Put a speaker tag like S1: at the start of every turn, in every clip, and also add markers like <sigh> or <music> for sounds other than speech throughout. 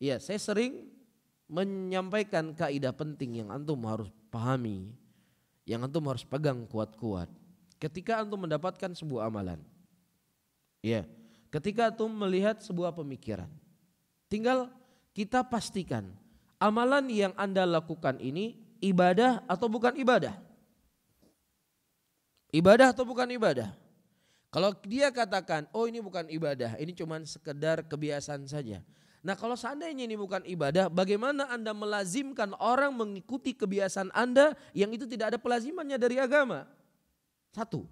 S1: Ya, saya sering menyampaikan kaidah penting yang antum harus pahami, yang antum harus pegang kuat-kuat. Ketika antum mendapatkan sebuah amalan, ya, ketika antum melihat sebuah pemikiran, tinggal kita pastikan amalan yang anda lakukan ini ibadah atau bukan ibadah. Ibadah atau bukan ibadah? Kalau dia katakan, oh ini bukan ibadah, ini cuman sekedar kebiasaan saja Nah kalau seandainya ini bukan ibadah, bagaimana Anda melazimkan orang mengikuti kebiasaan Anda yang itu tidak ada pelazimannya dari agama? Satu.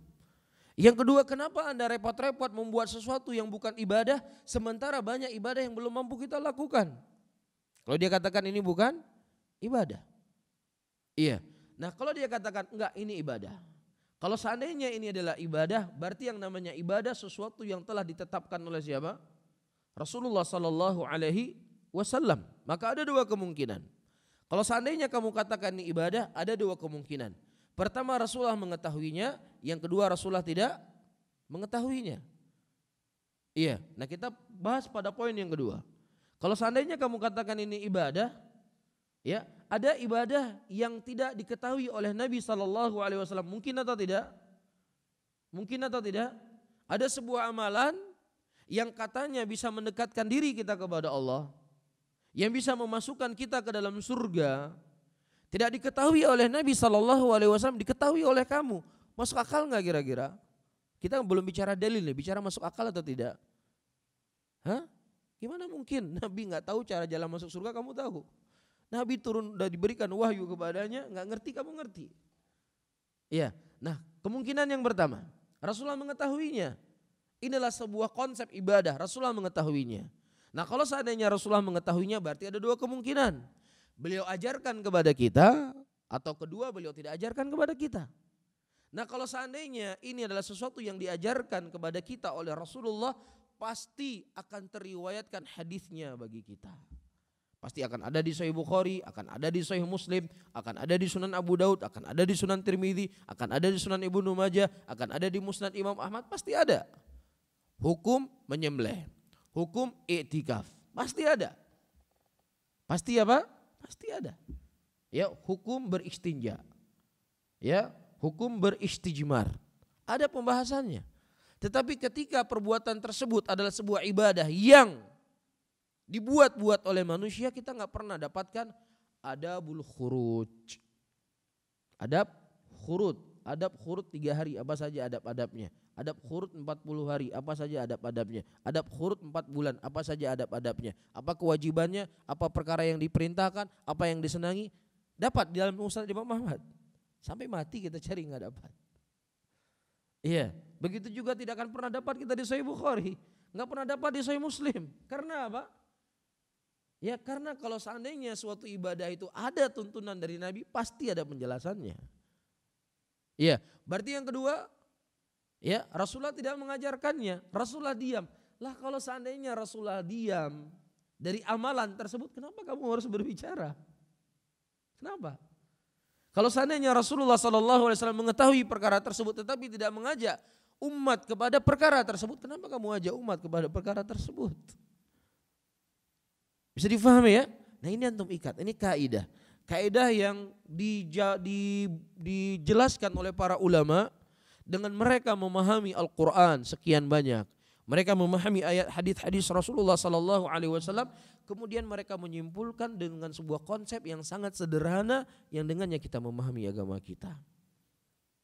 S1: Yang kedua, kenapa Anda repot-repot membuat sesuatu yang bukan ibadah, sementara banyak ibadah yang belum mampu kita lakukan? Kalau dia katakan ini bukan ibadah. Iya. Nah kalau dia katakan enggak ini ibadah. Kalau seandainya ini adalah ibadah, berarti yang namanya ibadah sesuatu yang telah ditetapkan oleh siapa? Rasulullah Shallallahu Alaihi Wasallam. Maka ada dua kemungkinan. Kalau seandainya kamu katakan ini ibadah, ada dua kemungkinan. Pertama Rasulullah mengetahuinya, yang kedua Rasulullah tidak mengetahuinya. Iya, nah kita bahas pada poin yang kedua. Kalau seandainya kamu katakan ini ibadah, ya ada ibadah yang tidak diketahui oleh Nabi Shallallahu Alaihi Wasallam mungkin atau tidak? Mungkin atau tidak? Ada sebuah amalan yang katanya bisa mendekatkan diri kita kepada Allah, yang bisa memasukkan kita ke dalam surga, tidak diketahui oleh Nabi Shallallahu Alaihi Wasallam, diketahui oleh kamu. Masuk akal nggak kira-kira? Kita belum bicara dalil nih, bicara masuk akal atau tidak? Hah? Gimana mungkin <laughs> Nabi nggak tahu cara jalan masuk surga kamu tahu? Nabi turun dan diberikan wahyu kepadanya, nggak ngerti kamu ngerti. Iya. Nah, kemungkinan yang pertama, Rasulullah mengetahuinya. Inilah sebuah konsep ibadah, Rasulullah mengetahuinya. Nah kalau seandainya Rasulullah mengetahuinya berarti ada dua kemungkinan. Beliau ajarkan kepada kita atau kedua beliau tidak ajarkan kepada kita. Nah kalau seandainya ini adalah sesuatu yang diajarkan kepada kita oleh Rasulullah pasti akan teriwayatkan hadisnya bagi kita. Pasti akan ada di Sahih Bukhari, akan ada di Sahih Muslim, akan ada di Sunan Abu Daud, akan ada di Sunan Tirmidzi, akan ada di Sunan Ibnu Majah, akan ada di Musnad Imam Ahmad, pasti ada hukum menyembelih, hukum iktikaf. Pasti ada. Pasti apa? Pasti ada. Ya, hukum beristinja. Ya, hukum beristijmar. Ada pembahasannya. Tetapi ketika perbuatan tersebut adalah sebuah ibadah yang dibuat-buat oleh manusia, kita nggak pernah dapatkan ada bulu khuruj. Adab khurud. Adab khurut tiga hari apa saja adab-adabnya. Adab khurut puluh hari apa saja adab-adabnya. Adab khurut empat bulan apa saja adab-adabnya. Apa kewajibannya, apa perkara yang diperintahkan, apa yang disenangi. Dapat di dalam Ustaz Imam Ahmad. Sampai mati kita cari nggak dapat. Iya, begitu juga tidak akan pernah dapat kita di Sahih Bukhari. Nggak pernah dapat di Sahih Muslim. Karena apa? Ya karena kalau seandainya suatu ibadah itu ada tuntunan dari Nabi pasti ada penjelasannya. Iya, berarti yang kedua ya Rasulullah tidak mengajarkannya, Rasulullah diam. Lah kalau seandainya Rasulullah diam dari amalan tersebut, kenapa kamu harus berbicara? Kenapa? Kalau seandainya Rasulullah Shallallahu Alaihi Wasallam mengetahui perkara tersebut tetapi tidak mengajak umat kepada perkara tersebut, kenapa kamu ajak umat kepada perkara tersebut? Bisa difahami ya? Nah ini antum ikat, ini kaidah. Kaidah yang dijelaskan oleh para ulama dengan mereka memahami Al-Qur'an sekian banyak. Mereka memahami ayat hadis-hadis Rasulullah Sallallahu Alaihi Wasallam, kemudian mereka menyimpulkan dengan sebuah konsep yang sangat sederhana yang dengannya kita memahami agama kita.